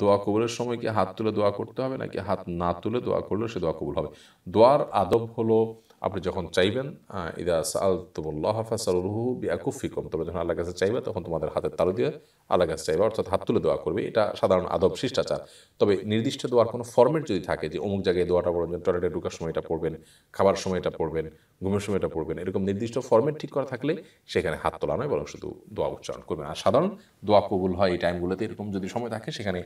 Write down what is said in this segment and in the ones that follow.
দোয়া কবুলের সময় কি হাত তুলে দোয়া করতে হবে নাকি হাত না তুলে দোয়া করলে সে দোয়া কবুল হবে দোয়ার আদব হলো আপনি যখন চাইবেন ইদা সাল তুমুল্লাহ ফাসালুহু বিয়াকুফিকম তোমরা যখন আল্লাহ কাছে চাইবে তখন তোমাদের হাতের তালু দিয়ে আল্লাহ কাছে চাইবে অর্থাৎ হাত তুলে দোয়া করবে এটা সাধারণ আদব শিষ্টাচার তবে নির্দিষ্ট দোয়ার কোনো ফর্মেট যদি থাকে যে অমুক জায়গায় দোয়াটা পড়বেন টয়লেটে ঢুকার সময় এটা পড়বেন খাবার সময় এটা পড়বেন ঘুমের সময় এটা পড়বেন এরকম নির্দিষ্ট ফর্মেট ঠিক করা থাকলে সেখানে হাত তোলা নয় বরং শুধু দোয়া উচ্চারণ করবেন আর সাধারণ দোয়া কবুল হয় এই টাইমগুলোতে এরকম যদি সময় থাকে সেখানে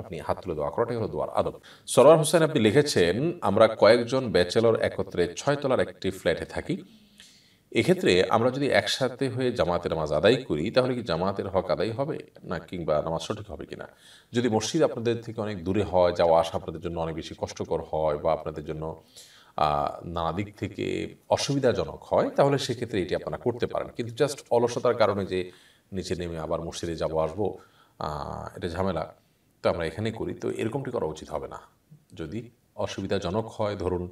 আপনি হাত তুলে দোয়া করাটাই হলো দোয়ার আদব সরোয়ার হোসেন আপনি লিখেছেন আমরা কয়েকজন ব্যাচেলর একত্রে ছয়তলা তলার একটি ফ্ল্যাটে থাকি এক্ষেত্রে আমরা যদি একসাথে হয়ে জামাতের নামাজ আদায় করি তাহলে কি জামাতের হক আদায় হবে না কিংবা নামাজ সঠিক হবে কিনা যদি মসজিদ আপনাদের থেকে অনেক দূরে হয় যাওয়া আসা আপনাদের জন্য অনেক বেশি কষ্টকর হয় বা আপনাদের জন্য নানা দিক থেকে অসুবিধাজনক হয় তাহলে সেক্ষেত্রে এটি আপনারা করতে পারেন কিন্তু জাস্ট অলসতার কারণে যে নিচে নেমে আবার মসজিদে যাবো আসবো এটা ঝামেলা তো আমরা এখানে করি তো এরকমটি করা উচিত হবে না যদি অসুবিধাজনক হয় ধরুন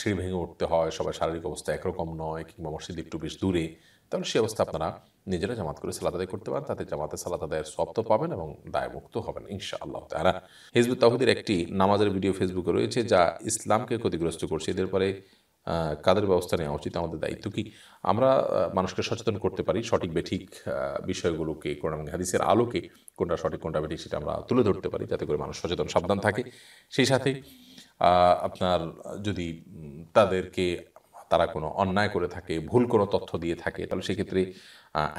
সিঁড়ি ভেঙে উঠতে হয় সবাই শারীরিক অবস্থা একরকম নয় কিংবা মসজিদ একটু বেশ দূরে তাহলে সেই অবস্থা আপনারা নিজেরা জামাত করে সালাদ আদায় করতে পারেন তাতে জামাতে সালাদ আদায়ের সপ্ত পাবেন এবং দায়মুক্ত হবেন ইনশা আল্লাহ তারা হিজবুত তাহুদের একটি নামাজের ভিডিও ফেসবুকে রয়েছে যা ইসলামকে ক্ষতিগ্রস্ত করছে এদের পরে কাদের ব্যবস্থা নেওয়া উচিত আমাদের দায়িত্ব কি আমরা মানুষকে সচেতন করতে পারি সঠিক বেঠিক বিষয়গুলোকে কোন হাদিসের আলোকে কোনটা সঠিক কোনটা বেঠিক সেটা আমরা তুলে ধরতে পারি যাতে করে মানুষ সচেতন সাবধান থাকে সেই সাথে আপনার যদি তাদেরকে তারা কোনো অন্যায় করে থাকে ভুল কোনো তথ্য দিয়ে থাকে তাহলে সেক্ষেত্রে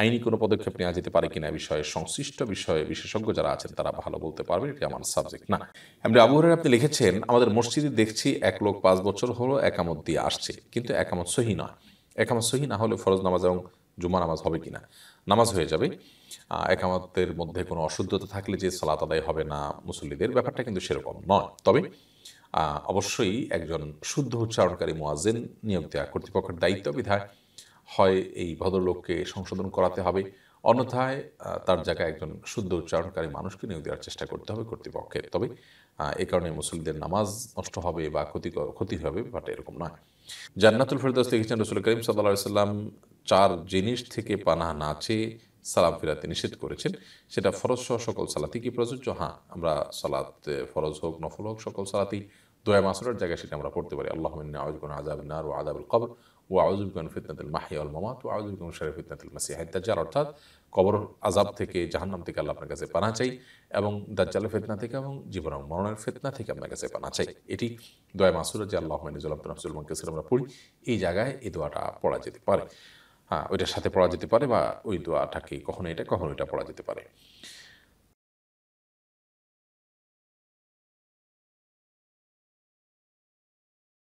আইনি কোনো পদক্ষেপ নেওয়া যেতে পারে কিনা বিষয়ে সংশ্লিষ্ট বিষয়ে বিশেষজ্ঞ যারা আছেন তারা ভালো বলতে পারবেন এটি আমার সাবজেক্ট না এমনি আবহাওয়ার আপনি লিখেছেন আমাদের মসজিদে দেখছি এক লোক পাঁচ বছর হলো একামত দিয়ে আসছে কিন্তু একামত সহি নয় একামত সহি না হলে ফরজ নামাজ এবং জুমা নামাজ হবে কিনা নামাজ হয়ে যাবে একামতের মধ্যে কোনো অশুদ্ধতা থাকলে যে সালাত আদায় হবে না মুসল্লিদের ব্যাপারটা কিন্তু সেরকম নয় তবে অবশ্যই একজন শুদ্ধ উচ্চারণকারী মোয়াজেন নিয়োগ দেওয়া কর্তৃপক্ষের দায়িত্ব বিধায় হয় এই ভদ্রলোককে সংশোধন করাতে হবে অন্যথায় তার জায়গায় একজন শুদ্ধ উচ্চারণকারী মানুষকে নিয়োগ দেওয়ার চেষ্টা করতে হবে কর্তৃপক্ষের তবে এ কারণে মুসলিমদের নামাজ নষ্ট হবে বা ক্ষতি ক্ষতি হবে বাট এরকম নয় জান্নাতুল ফেরদাস লিখেছেন রসুল করিম সাল্লা সাল্লাম চার জিনিস থেকে পানা না চেয়ে সালাম ফিরাতে নিষেধ করেছেন সেটা ফরজ সহ সকল সালাতি কি প্রযোজ্য হ্যাঁ আমরা সালাত ফরজ হোক নফল হোক সকল সালাতি দয়া মাসরের জায়গায় সেটা আমরা পড়তে পারি আল্লাহ আউজগুন আজাব নার ও আজাবুল কবর ও আউজুবগান ফিতনাতুল মাহি আল মামাত ও আউজুবগান শরীফ ফিতনাতুল মাসি হাইদাজ্জাল অর্থাৎ কবর আজাব থেকে জাহান্নাম থেকে আল্লাহ আপনার কাছে পানা চাই এবং দাজ্জালের ফেতনা থেকে এবং জীবন মরণের ফেতনা থেকে আপনার কাছে পানা চাই এটি দয়া মাসুরের যে আল্লাহ নিজুল আব্দুল আমরা পড়ি এই জায়গায় এই দোয়াটা পড়া যেতে পারে ওইটার সাথে পড়া যেতে পারে বা ওই দোয়াটাকে কখনো এটা কখনো এটা পড়া যেতে পারে